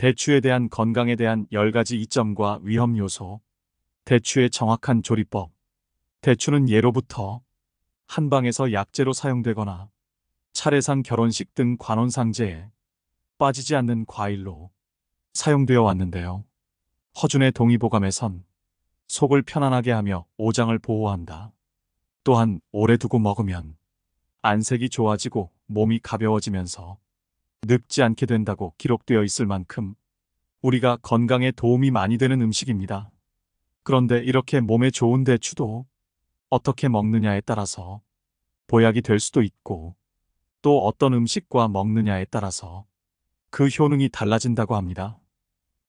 대추에 대한 건강에 대한 10가지 이점과 위험 요소, 대추의 정확한 조리법, 대추는 예로부터 한방에서 약재로 사용되거나 차례상 결혼식 등 관혼상제에 빠지지 않는 과일로 사용되어 왔는데요. 허준의 동의보감에선 속을 편안하게 하며 오장을 보호한다. 또한 오래 두고 먹으면 안색이 좋아지고 몸이 가벼워지면서 늙지 않게 된다고 기록되어 있을 만큼 우리가 건강에 도움이 많이 되는 음식입니다. 그런데 이렇게 몸에 좋은 대추도 어떻게 먹느냐에 따라서 보약이 될 수도 있고 또 어떤 음식과 먹느냐에 따라서 그 효능이 달라진다고 합니다.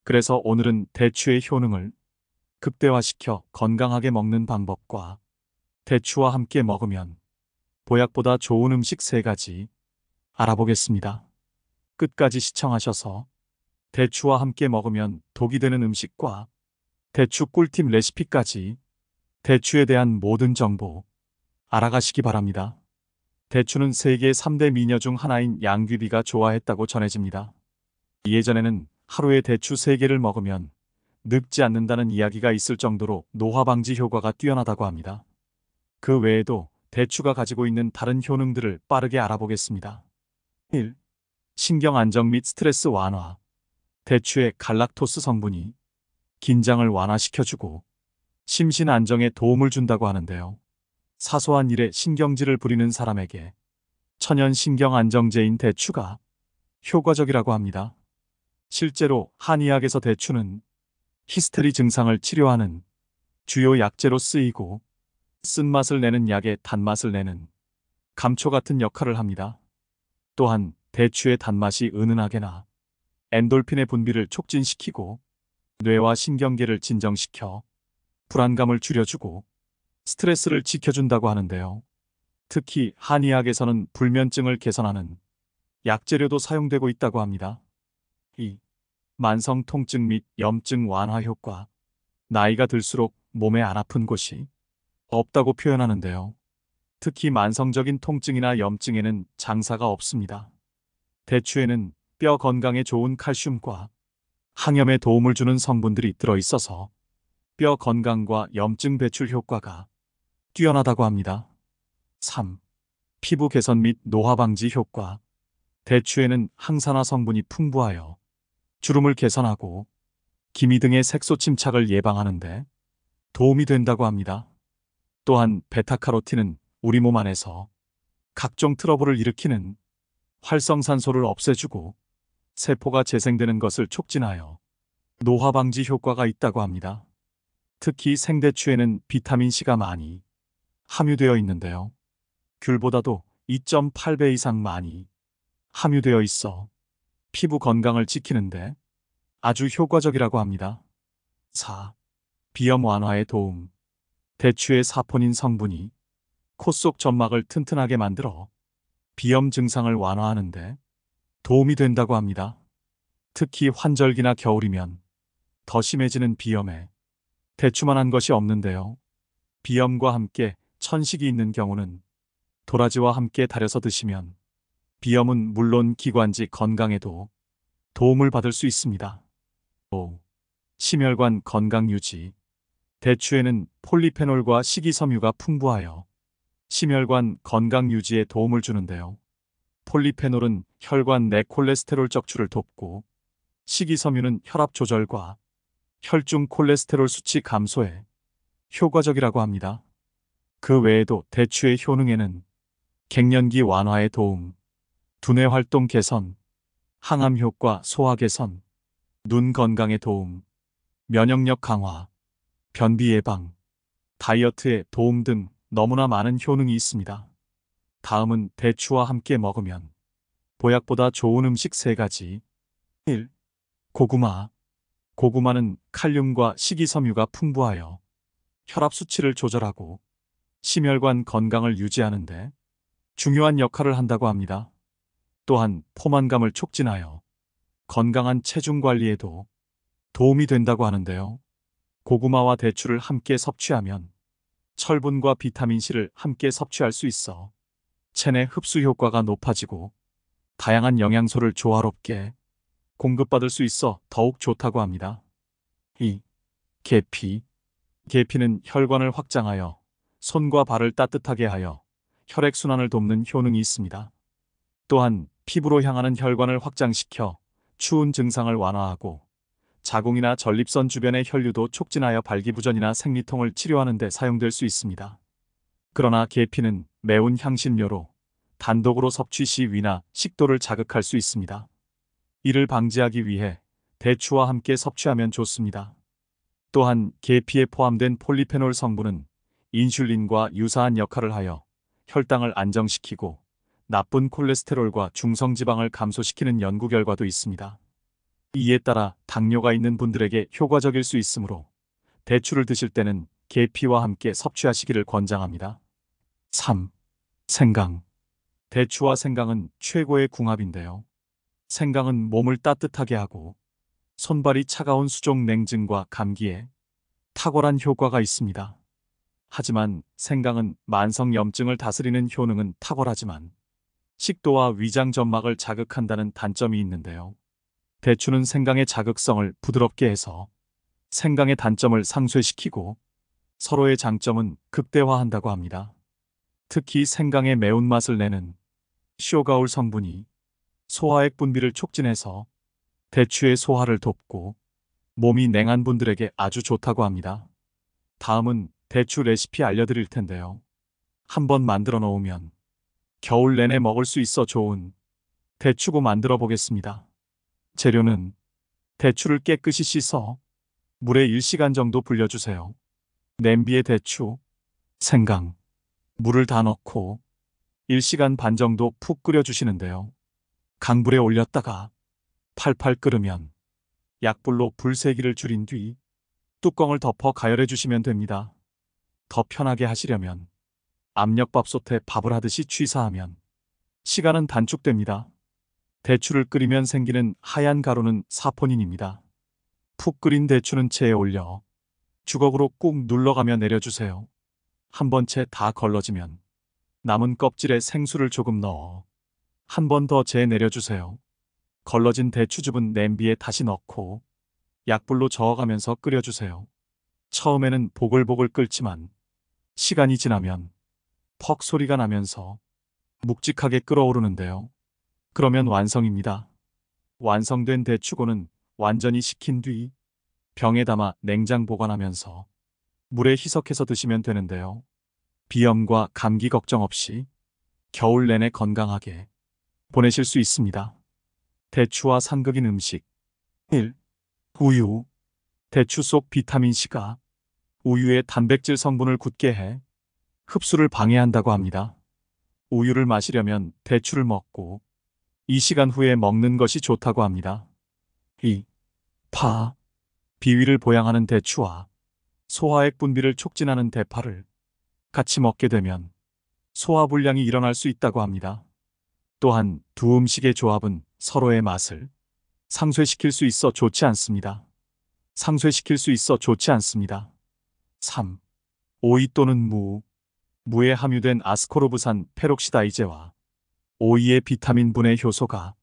그래서 오늘은 대추의 효능을 극대화시켜 건강하게 먹는 방법과 대추와 함께 먹으면 보약보다 좋은 음식 3가지 알아보겠습니다. 끝까지 시청하셔서 대추와 함께 먹으면 독이 되는 음식과 대추 꿀팁 레시피까지 대추에 대한 모든 정보 알아가시기 바랍니다. 대추는 세계 3대 미녀 중 하나인 양귀비가 좋아했다고 전해집니다. 예전에는 하루에 대추 3개를 먹으면 늙지 않는다는 이야기가 있을 정도로 노화 방지 효과가 뛰어나다고 합니다. 그 외에도 대추가 가지고 있는 다른 효능들을 빠르게 알아보겠습니다. 1. 신경 안정 및 스트레스 완화, 대추의 갈락토스 성분이 긴장을 완화시켜주고 심신 안정에 도움을 준다고 하는데요. 사소한 일에 신경질을 부리는 사람에게 천연 신경 안정제인 대추가 효과적이라고 합니다. 실제로 한의학에서 대추는 히스테리 증상을 치료하는 주요 약재로 쓰이고 쓴맛을 내는 약의 단맛을 내는 감초 같은 역할을 합니다. 또한 대추의 단맛이 은은하게 나 엔돌핀의 분비를 촉진시키고 뇌와 신경계를 진정시켜 불안감을 줄여주고 스트레스를 지켜준다고 하는데요. 특히 한의학에서는 불면증을 개선하는 약재료도 사용되고 있다고 합니다. 2. 만성 통증 및 염증 완화 효과 나이가 들수록 몸에 안 아픈 곳이 없다고 표현하는데요. 특히 만성적인 통증이나 염증에는 장사가 없습니다. 대추에는 뼈 건강에 좋은 칼슘과 항염에 도움을 주는 성분들이 들어 있어서 뼈 건강과 염증 배출 효과가 뛰어나다고 합니다. 3. 피부 개선 및 노화 방지 효과 대추에는 항산화 성분이 풍부하여 주름을 개선하고 기미 등의 색소 침착을 예방하는데 도움이 된다고 합니다. 또한 베타카로틴은 우리 몸 안에서 각종 트러블을 일으키는 활성산소를 없애주고 세포가 재생되는 것을 촉진하여 노화 방지 효과가 있다고 합니다. 특히 생대추에는 비타민C가 많이 함유되어 있는데요. 귤보다도 2.8배 이상 많이 함유되어 있어 피부 건강을 지키는데 아주 효과적이라고 합니다. 4. 비염 완화에 도움 대추의 사포닌 성분이 코 속 점막을 튼튼하게 만들어 비염 증상을 완화하는데 도움이 된다고 합니다. 특히 환절기나 겨울이면 더 심해지는 비염에 대추만한 것이 없는데요. 비염과 함께 천식이 있는 경우는 도라지와 함께 달여서 드시면 비염은 물론 기관지 건강에도 도움을 받을 수 있습니다. 5. 심혈관 건강 유지 대추에는 폴리페놀과 식이섬유가 풍부하여 심혈관 건강 유지에 도움을 주는데요. 폴리페놀은 혈관 내 콜레스테롤 적출을 돕고 식이섬유는 혈압 조절과 혈중 콜레스테롤 수치 감소에 효과적이라고 합니다. 그 외에도 대추의 효능에는 갱년기 완화에 도움, 두뇌 활동 개선, 항암 효과 소화 개선, 눈 건강에 도움, 면역력 강화, 변비 예방, 다이어트에 도움 등 너무나 많은 효능이 있습니다. 다음은 대추와 함께 먹으면 보약보다 좋은 음식 3가지 1. 고구마 고구마는 칼륨과 식이섬유가 풍부하여 혈압 수치를 조절하고 심혈관 건강을 유지하는데 중요한 역할을 한다고 합니다. 또한 포만감을 촉진하여 건강한 체중 관리에도 도움이 된다고 하는데요. 고구마와 대추를 함께 섭취하면 철분과 비타민C를 함께 섭취할 수 있어 체내 흡수 효과가 높아지고 다양한 영양소를 조화롭게 공급받을 수 있어 더욱 좋다고 합니다. 2. 계피 계피는 혈관을 확장하여 손과 발을 따뜻하게 하여 혈액순환을 돕는 효능이 있습니다. 또한 피부로 향하는 혈관을 확장시켜 추운 증상을 완화하고 자궁이나 전립선 주변의 혈류도 촉진하여 발기부전이나 생리통을 치료하는 데 사용될 수 있습니다. 그러나 계피는 매운 향신료로 단독으로 섭취 시 위나 식도를 자극할 수 있습니다. 이를 방지하기 위해 대추와 함께 섭취하면 좋습니다. 또한 계피에 포함된 폴리페놀 성분은 인슐린과 유사한 역할을 하여 혈당을 안정시키고 나쁜 콜레스테롤과 중성지방을 감소시키는 연구 결과도 있습니다. 이에 따라 당뇨가 있는 분들에게 효과적일 수 있으므로 대추를 드실 때는 계피와 함께 섭취하시기를 권장합니다. 3. 생강 대추와 생강은 최고의 궁합인데요. 생강은 몸을 따뜻하게 하고 손발이 차가운 수족 냉증과 감기에 탁월한 효과가 있습니다. 하지만 생강은 만성 염증을 다스리는 효능은 탁월하지만 식도와 위장 점막을 자극한다는 단점이 있는데요. 대추는 생강의 자극성을 부드럽게 해서 생강의 단점을 상쇄시키고 서로의 장점은 극대화한다고 합니다. 특히 생강의 매운맛을 내는 쇼가울 성분이 소화액 분비를 촉진해서 대추의 소화를 돕고 몸이 냉한 분들에게 아주 좋다고 합니다. 다음은 대추 레시피 알려드릴 텐데요. 한번 만들어 놓으면 겨울 내내 먹을 수 있어 좋은 대추고 만들어 보겠습니다. 재료는 대추를 깨끗이 씻어 물에 1시간 정도 불려주세요. 냄비에 대추, 생강, 물을 다 넣고 1시간 반 정도 푹 끓여주시는데요. 강불에 올렸다가 팔팔 끓으면 약불로 불세기를 줄인 뒤 뚜껑을 덮어 가열해 주시면 됩니다. 더 편하게 하시려면 압력밥솥에 밥을 하듯이 취사하면 시간은 단축됩니다. 대추를 끓이면 생기는 하얀 가루는 사포닌입니다. 푹 끓인 대추는 체에 올려 주걱으로 꾹 눌러가며 내려주세요. 한 번 채 다 걸러지면 남은 껍질에 생수를 조금 넣어 한 번 더 재 내려주세요. 걸러진 대추즙은 냄비에 다시 넣고 약불로 저어가면서 끓여주세요. 처음에는 보글보글 끓지만 시간이 지나면 퍽 소리가 나면서 묵직하게 끓어오르는데요. 그러면 완성입니다. 완성된 대추고는 완전히 식힌 뒤 병에 담아 냉장 보관하면서 물에 희석해서 드시면 되는데요. 비염과 감기 걱정 없이 겨울 내내 건강하게 보내실 수 있습니다. 대추와 상극인 음식 1. 우유 대추 속 비타민C가 우유의 단백질 성분을 굳게 해 흡수를 방해한다고 합니다. 우유를 마시려면 대추를 먹고 이 시간 후에 먹는 것이 좋다고 합니다. 이, 파, 비위를 보양하는 대추와 소화액 분비를 촉진하는 대파를 같이 먹게 되면 소화불량이 일어날 수 있다고 합니다. 또한 두 음식의 조합은 서로의 맛을 상쇄시킬 수 있어 좋지 않습니다. 상쇄시킬 수 있어 좋지 않습니다. 3. 오이 또는 무, 무에 함유된 아스코르브산 페록시다이제와 오이의 비타민분의 효소가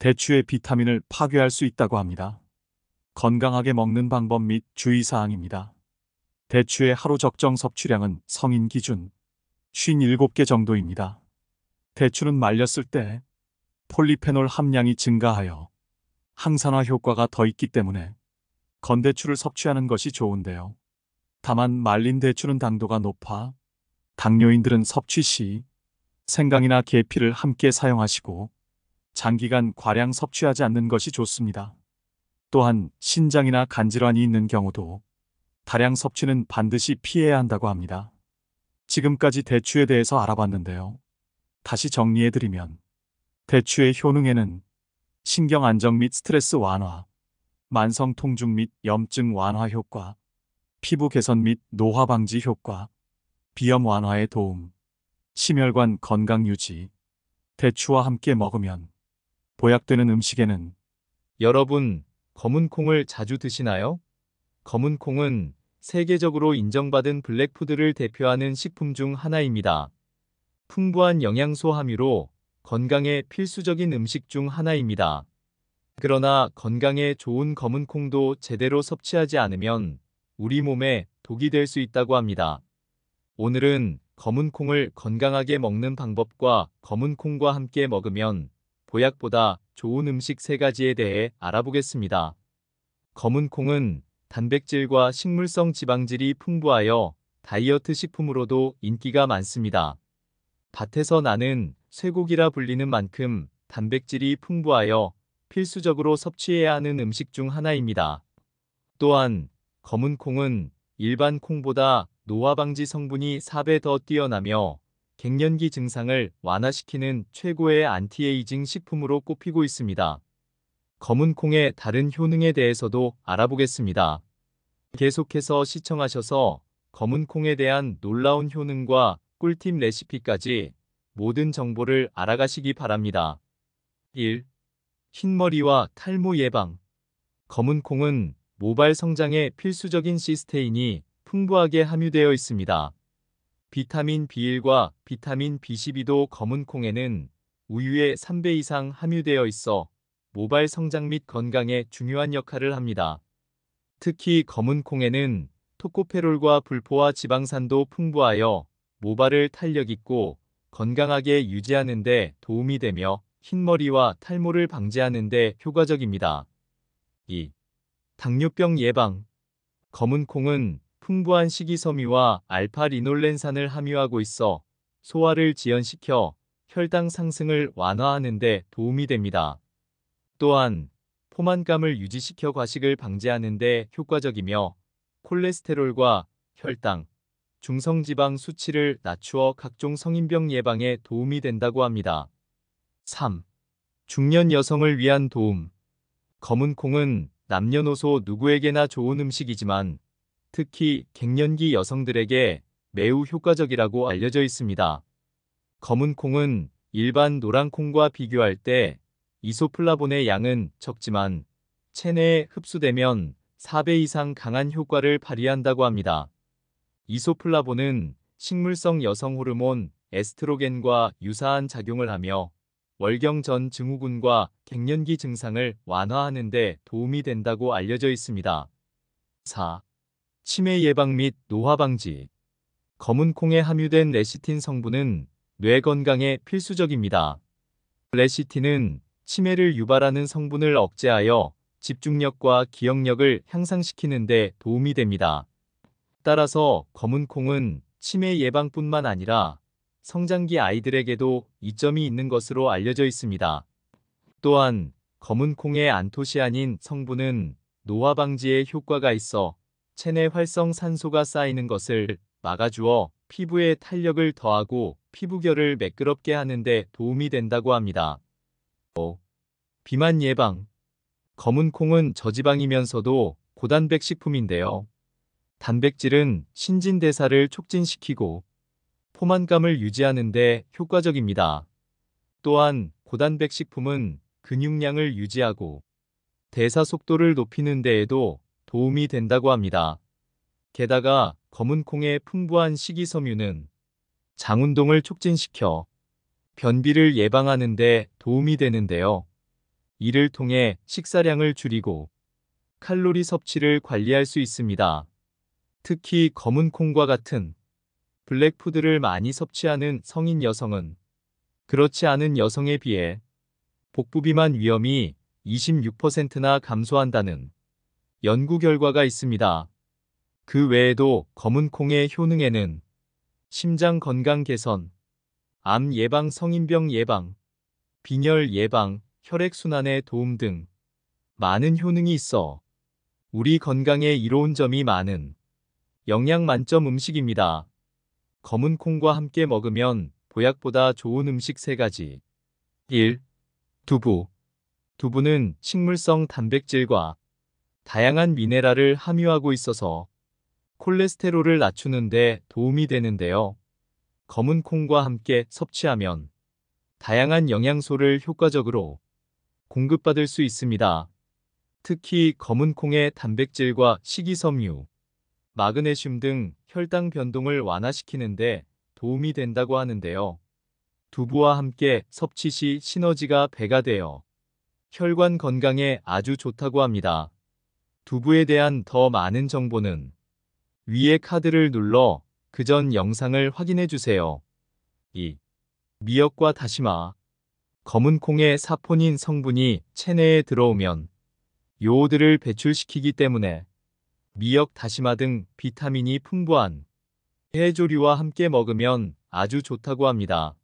대추의 비타민을 파괴할 수 있다고 합니다. 건강하게 먹는 방법 및 주의사항입니다. 대추의 하루 적정 섭취량은 성인 기준 57개 정도입니다. 대추는 말렸을 때 폴리페놀 함량이 증가하여 항산화 효과가 더 있기 때문에 건대추를 섭취하는 것이 좋은데요. 다만 말린 대추는 당도가 높아 당뇨인들은 섭취 시 생강이나 계피를 함께 사용하시고 장기간 과량 섭취하지 않는 것이 좋습니다. 또한 신장이나 간질환이 있는 경우도 다량 섭취는 반드시 피해야 한다고 합니다. 지금까지 대추에 대해서 알아봤는데요. 다시 정리해드리면 대추의 효능에는 신경 안정 및 스트레스 완화, 만성 통증 및 염증 완화 효과, 피부 개선 및 노화 방지 효과, 비염 완화에 도움, 심혈관 건강 유지, 대추와 함께 먹으면 보약되는 음식에는 여러분, 검은콩을 자주 드시나요? 검은콩은 세계적으로 인정받은 블랙푸드를 대표하는 식품 중 하나입니다. 풍부한 영양소 함유로 건강에 필수적인 음식 중 하나입니다. 그러나 건강에 좋은 검은콩도 제대로 섭취하지 않으면 우리 몸에 독이 될 수 있다고 합니다. 오늘은 검은콩을 건강하게 먹는 방법과 검은콩과 함께 먹으면 보약보다 좋은 음식 3가지에 대해 알아보겠습니다. 검은콩은 단백질과 식물성 지방질이 풍부하여 다이어트 식품으로도 인기가 많습니다. 밭에서 나는 쇠고기라 불리는 만큼 단백질이 풍부하여 필수적으로 섭취해야 하는 음식 중 하나입니다. 또한 검은콩은 일반 콩보다 노화 방지 성분이 4배 더 뛰어나며 갱년기 증상을 완화시키는 최고의 안티에이징 식품으로 꼽히고 있습니다. 검은콩의 다른 효능에 대해서도 알아보겠습니다. 계속해서 시청하셔서 검은콩에 대한 놀라운 효능과 꿀팁 레시피까지 모든 정보를 알아가시기 바랍니다. 1. 흰머리와 탈모 예방 검은콩은 모발 성장에 필수적인 시스테인이 풍부하게 함유되어 있습니다. 비타민 B1과 비타민 B12도 검은 콩에는 우유의 3배 이상 함유되어 있어 모발 성장 및 건강에 중요한 역할을 합니다. 특히 검은 콩에는 토코페롤과 불포화 지방산도 풍부하여 모발을 탄력 있고 건강하게 유지하는 데 도움이 되며 흰머리와 탈모를 방지하는 데 효과적입니다. 2. 당뇨병 예방 검은 콩은 풍부한 식이섬유와 알파리놀렌산을 함유하고 있어 소화를 지연시켜 혈당 상승을 완화하는 데 도움이 됩니다. 또한 포만감을 유지시켜 과식을 방지하는 데 효과적이며 콜레스테롤과 혈당, 중성지방 수치를 낮추어 각종 성인병 예방에 도움이 된다고 합니다. 3. 중년 여성을 위한 도움 검은콩은 남녀노소 누구에게나 좋은 음식이지만 특히 갱년기 여성들에게 매우 효과적이라고 알려져 있습니다. 검은 콩은 일반 노란 콩과 비교할 때 이소플라본의 양은 적지만 체내에 흡수되면 4배 이상 강한 효과를 발휘한다고 합니다. 이소플라본은 식물성 여성 호르몬 에스트로겐과 유사한 작용을 하며 월경 전 증후군과 갱년기 증상을 완화하는 데 도움이 된다고 알려져 있습니다. 4. 치매 예방 및 노화 방지. 검은콩에 함유된 레시틴 성분은 뇌 건강에 필수적입니다. 레시틴은 치매를 유발하는 성분을 억제하여 집중력과 기억력을 향상시키는 데 도움이 됩니다. 따라서 검은콩은 치매 예방뿐만 아니라 성장기 아이들에게도 이점이 있는 것으로 알려져 있습니다. 또한 검은콩의 안토시아닌 성분은 노화 방지에 효과가 있어 체내 활성 산소가 쌓이는 것을 막아주어 피부에 탄력을 더하고 피부결을 매끄럽게 하는데 도움이 된다고 합니다. 5. 비만 예방 검은콩은 저지방이면서도 고단백 식품인데요. 단백질은 신진대사를 촉진시키고 포만감을 유지하는 데 효과적입니다. 또한 고단백 식품은 근육량을 유지하고 대사 속도를 높이는 데에도 도움이 된다고 합니다. 게다가 검은콩의 풍부한 식이섬유는 장운동을 촉진시켜 변비를 예방하는 데 도움이 되는데요. 이를 통해 식사량을 줄이고 칼로리 섭취를 관리할 수 있습니다. 특히 검은콩과 같은 블랙푸드를 많이 섭취하는 성인 여성은 그렇지 않은 여성에 비해 복부비만 위험이 26%나 감소한다는 연구 결과가 있습니다. 그 외에도 검은콩의 효능에는 심장 건강 개선, 암 예방, 성인병 예방, 빈혈 예방, 혈액순환에 도움 등 많은 효능이 있어 우리 건강에 이로운 점이 많은 영양 만점 음식입니다. 검은 콩과 함께 먹으면 보약보다 좋은 음식 3가지 1. 두부 두부는 식물성 단백질과 다양한 미네랄을 함유하고 있어서 콜레스테롤을 낮추는데 도움이 되는데요. 검은 콩과 함께 섭취하면 다양한 영양소를 효과적으로 공급받을 수 있습니다. 특히 검은 콩의 단백질과 식이섬유, 마그네슘 등 혈당 변동을 완화시키는데 도움이 된다고 하는데요. 두부와 함께 섭취 시 시너지가 배가 되어 혈관 건강에 아주 좋다고 합니다. 두부에 대한 더 많은 정보는 위에 카드를 눌러 그 전 영상을 확인해 주세요. 2. 미역과 다시마 검은 콩의 사포닌 성분이 체내에 들어오면 요오드를 배출시키기 때문에 미역, 다시마 등 비타민이 풍부한 해조류와 함께 먹으면 아주 좋다고 합니다.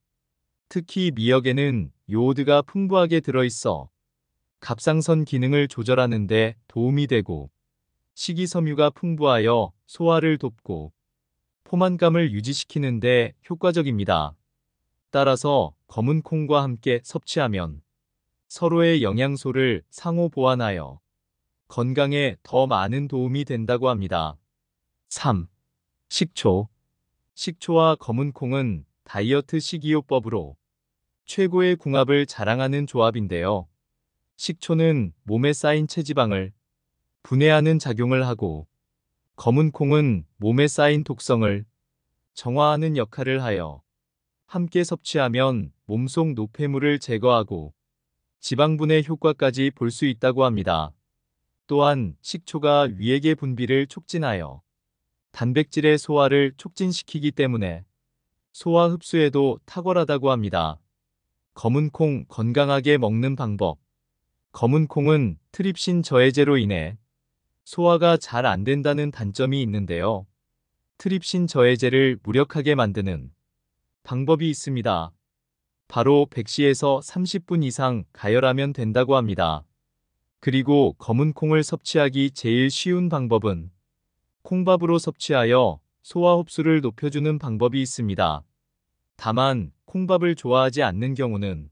특히 미역에는 요오드가 풍부하게 들어있어 갑상선 기능을 조절하는 데 도움이 되고 식이섬유가 풍부하여 소화를 돕고 포만감을 유지시키는 데 효과적입니다. 따라서 검은 콩과 함께 섭취하면 서로의 영양소를 상호 보완하여 건강에 더 많은 도움이 된다고 합니다. 3. 식초 식초와 검은 콩은 다이어트 식이요법으로 최고의 궁합을 자랑하는 조합인데요. 식초는 몸에 쌓인 체지방을 분해하는 작용을 하고 검은 콩은 몸에 쌓인 독성을 정화하는 역할을 하여 함께 섭취하면 몸속 노폐물을 제거하고 지방분해 효과까지 볼 수 있다고 합니다. 또한 식초가 위액의 분비를 촉진하여 단백질의 소화를 촉진시키기 때문에 소화 흡수에도 탁월하다고 합니다. 검은 콩 건강하게 먹는 방법 검은콩은 트립신 저해제로 인해 소화가 잘 안 된다는 단점이 있는데요. 트립신 저해제를 무력하게 만드는 방법이 있습니다. 바로 100시에서 30분 이상 가열하면 된다고 합니다. 그리고 검은콩을 섭취하기 제일 쉬운 방법은 콩밥으로 섭취하여 소화 흡수를 높여주는 방법이 있습니다. 다만 콩밥을 좋아하지 않는 경우는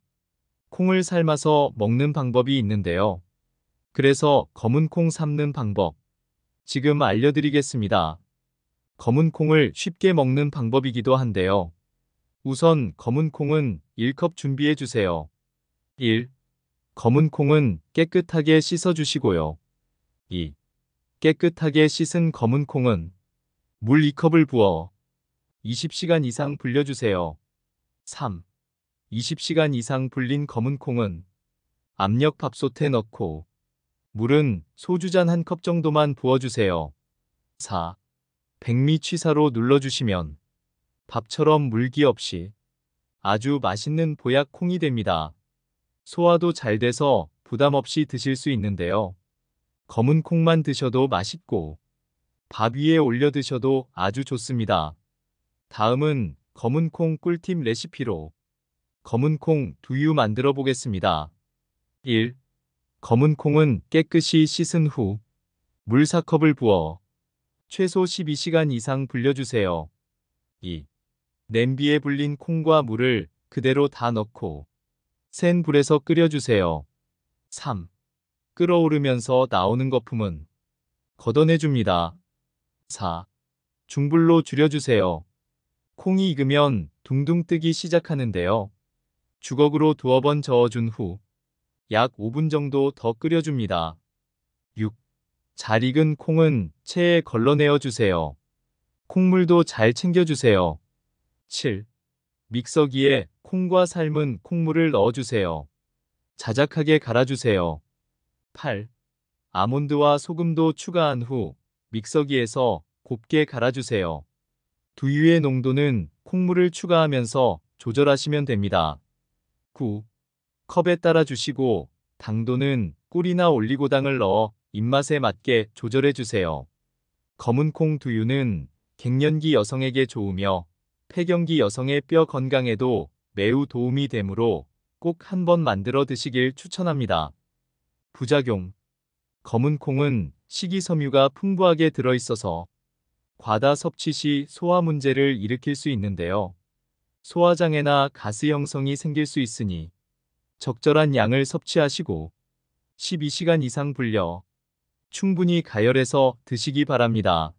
콩을 삶아서 먹는 방법이 있는데요. 그래서 검은 콩 삶는 방법 지금 알려드리겠습니다. 검은 콩을 쉽게 먹는 방법이기도 한데요. 우선 검은 콩은 1컵 준비해 주세요. 1. 검은 콩은 깨끗하게 씻어 주시고요. 2. 깨끗하게 씻은 검은 콩은 물 2컵을 부어 20시간 이상 불려주세요. 3. 20시간 이상 불린 검은 콩은 압력 밥솥에 넣고 물은 소주잔 한 컵 정도만 부어주세요. 4. 백미 취사로 눌러주시면 밥처럼 물기 없이 아주 맛있는 보약 콩이 됩니다. 소화도 잘 돼서 부담 없이 드실 수 있는데요. 검은 콩만 드셔도 맛있고 밥 위에 올려 드셔도 아주 좋습니다. 다음은 검은 콩 꿀팁 레시피로 검은콩 두유 만들어 보겠습니다. 1. 검은콩은 깨끗이 씻은 후 물 4컵을 부어 최소 12시간 이상 불려주세요. 2. 냄비에 불린 콩과 물을 그대로 다 넣고 센 불에서 끓여주세요. 3. 끓어오르면서 나오는 거품은 걷어내줍니다. 4. 중불로 줄여주세요. 콩이 익으면 둥둥 뜨기 시작하는데요. 주걱으로 두어 번 저어준 후 약 5분 정도 더 끓여줍니다. 6. 잘 익은 콩은 체에 걸러내어 주세요. 콩물도 잘 챙겨주세요. 7. 믹서기에 콩과 삶은 콩물을 넣어주세요. 자작하게 갈아주세요. 8. 아몬드와 소금도 추가한 후 믹서기에서 곱게 갈아주세요. 두유의 농도는 콩물을 추가하면서 조절하시면 됩니다. 9. 컵에 따라 주시고 당도는 꿀이나 올리고당을 넣어 입맛에 맞게 조절해 주세요. 검은콩 두유는 갱년기 여성에게 좋으며 폐경기 여성의 뼈 건강에도 매우 도움이 되므로 꼭 한번 만들어 드시길 추천합니다. 부작용 검은콩은 식이섬유가 풍부하게 들어있어서 과다 섭취 시 소화 문제를 일으킬 수 있는데요. 소화장애나 가스 형성이 생길 수 있으니 적절한 양을 섭취하시고 12시간 이상 불려 충분히 가열해서 드시기 바랍니다.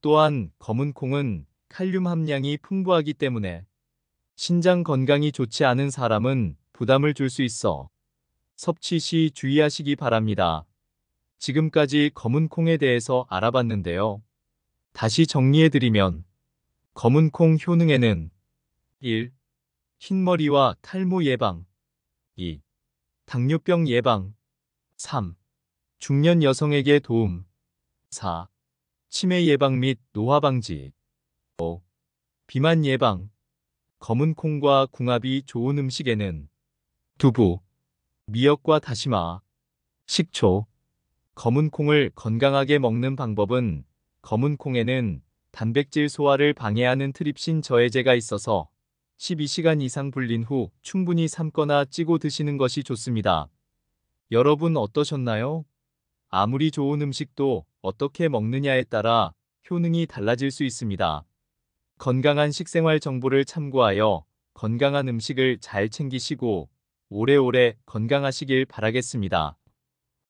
또한 검은 콩은 칼륨 함량이 풍부하기 때문에 신장 건강이 좋지 않은 사람은 부담을 줄 수 있어 섭취 시 주의하시기 바랍니다. 지금까지 검은 콩에 대해서 알아봤는데요. 다시 정리해드리면 검은 콩 효능에는 1. 흰머리와 탈모 예방 2. 당뇨병 예방 3. 중년 여성에게 도움 4. 치매 예방 및 노화 방지 5. 비만 예방 검은 콩과 궁합이 좋은 음식에는 두부, 미역과 다시마, 식초, 검은 콩을 건강하게 먹는 방법은 검은 콩에는 단백질 소화를 방해하는 트립신 저해제가 있어서 12시간 이상 불린 후 충분히 삶거나 찌고 드시는 것이 좋습니다. 여러분 어떠셨나요? 아무리 좋은 음식도 어떻게 먹느냐에 따라 효능이 달라질 수 있습니다. 건강한 식생활 정보를 참고하여 건강한 음식을 잘 챙기시고 오래오래 건강하시길 바라겠습니다.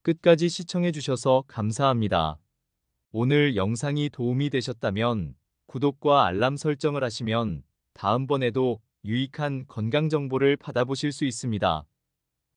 끝까지 시청해주셔서 감사합니다. 오늘 영상이 도움이 되셨다면 구독과 알람 설정을 하시면 다음번에도 유익한 건강 정보를 받아보실 수 있습니다.